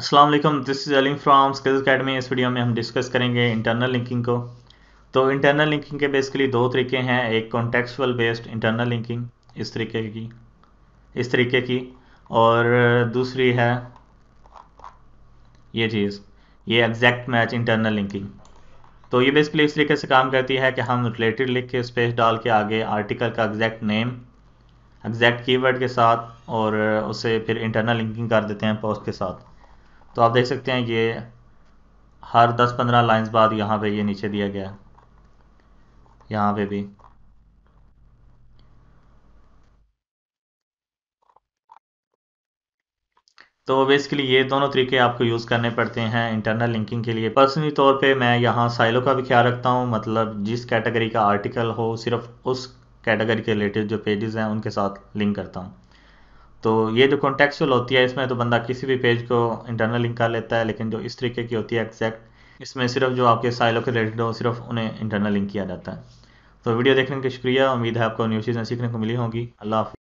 अस्सलाम वालेकुम this is अलिंग फ्रॉम स्किल्स अकेडमी इस वीडियो में हम डिस्कस करेंगे इंटरनल लिंकिंग को तो इंटरनल लिंकिंग के बेसिकली दो तरीके हैं एक कॉन्टेक्चुअल बेस्ड इंटरनल लिंकिंग इस तरीके की इस तरीके की और दूसरी है ये चीज़ ये एग्जैक्ट मैच इंटरनल लिंकिंग तो ये बेसिकली इस तरीके से काम करती है कि हम रिलेटेड लिख के स्पेस डाल के आगे आर्टिकल का एग्जैक्ट नेम एग्जैक्ट कीवर्ड के साथ और उसे फिर इंटरनल लिंकिंग कर देते हैं पोस्ट के साथ तो आप देख सकते हैं ये हर 10-15 लाइंस बाद यहाँ पे ये नीचे दिया गया है यहाँ पे भी तो बेसिकली ये दोनों तरीके आपको यूज़ करने पड़ते हैं इंटरनल लिंकिंग के लिए पर्सनली तौर पे मैं यहाँ साइलो का भी ख्याल रखता हूँ मतलब जिस कैटेगरी का आर्टिकल हो सिर्फ उस कैटेगरी के रिलेटेड जो पेजेस हैं उनके साथ लिंक करता हूँ तो ये जो कॉन्टेक्चुअल होती है इसमें तो बंदा किसी भी पेज को इंटरनल लिंक कर लेता है लेकिन जो इस तरीके की होती है एक्जैक्ट इसमें सिर्फ जो आपके साइलो के रिलेटेड हो सिर्फ उन्हें इंटरनल लिंक किया जाता है तो वीडियो देखने का शुक्रिया उम्मीद है आपको न्यू चीज़ें सीखने को मिली होंगी अल्लाह